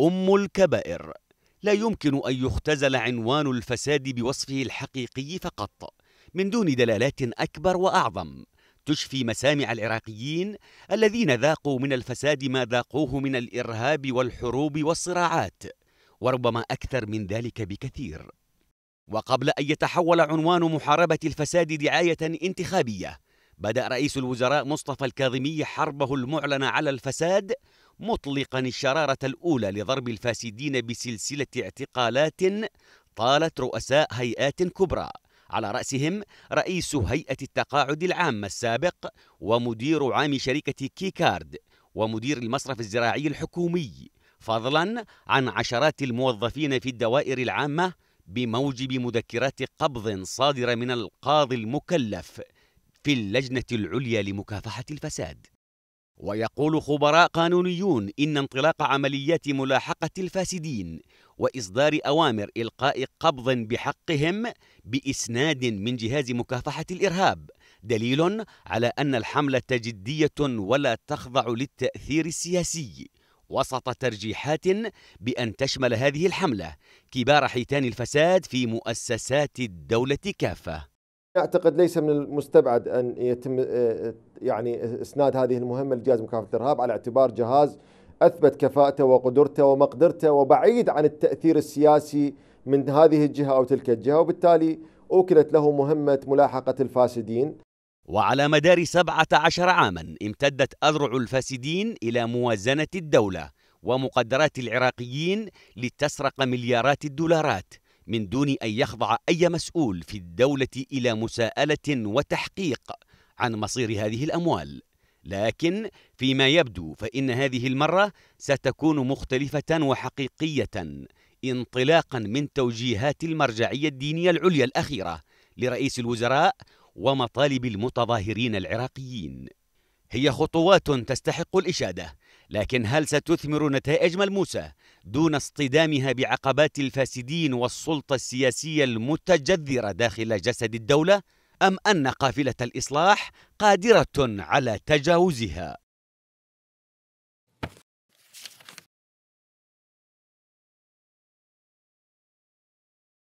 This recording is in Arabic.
أم الكبائر لا يمكن أن يختزل عنوان الفساد بوصفه الحقيقي فقط من دون دلالات أكبر وأعظم تشفي مسامع العراقيين الذين ذاقوا من الفساد ما ذاقوه من الإرهاب والحروب والصراعات وربما أكثر من ذلك بكثير وقبل أن يتحول عنوان محاربة الفساد دعاية انتخابية بدأ رئيس الوزراء مصطفى الكاظمي حربه المعلنة على الفساد مطلقا الشرارة الأولى لضرب الفاسدين بسلسلة اعتقالات طالت رؤساء هيئات كبرى على رأسهم رئيس هيئة التقاعد العامة السابق ومدير عام شركة كيكارد ومدير المصرف الزراعي الحكومي فضلا عن عشرات الموظفين في الدوائر العامة بموجب مذكرات قبض صادرة من القاضي المكلف في اللجنة العليا لمكافحة الفساد ويقول خبراء قانونيون إن انطلاق عمليات ملاحقة الفاسدين وإصدار أوامر إلقاء قبض بحقهم بإسناد من جهاز مكافحة الإرهاب دليل على أن الحملة جدية ولا تخضع للتأثير السياسي وسط ترجيحات بأن تشمل هذه الحملة كبار حيتان الفساد في مؤسسات الدولة كافة اعتقد ليس من المستبعد ان يتم آه، يعني اسناد هذه المهمه لجهاز مكافحه الارهاب على اعتبار جهاز اثبت كفاءته وقدرته ومقدرته وبعيد عن التاثير السياسي من هذه الجهه او تلك الجهه وبالتالي اوكلت له مهمه ملاحقه الفاسدين. وعلى مدار 17 عاما امتدت اذرع الفاسدين الى موازنه الدوله ومقدرات العراقيين لتسرق مليارات الدولارات من دون أن يخضع أي مسؤول في الدولة إلى مساءلة وتحقيق عن مصير هذه الأموال لكن فيما يبدو فإن هذه المرة ستكون مختلفة وحقيقية انطلاقا من توجيهات المرجعية الدينية العليا الأخيرة لرئيس الوزراء ومطالب المتظاهرين العراقيين هي خطوات تستحق الإشادة لكن هل ستثمر نتائج ملموسة دون اصطدامها بعقبات الفاسدين والسلطة السياسية المتجذرة داخل جسد الدولة؟ أم أن قافلة الإصلاح قادرة على تجاوزها؟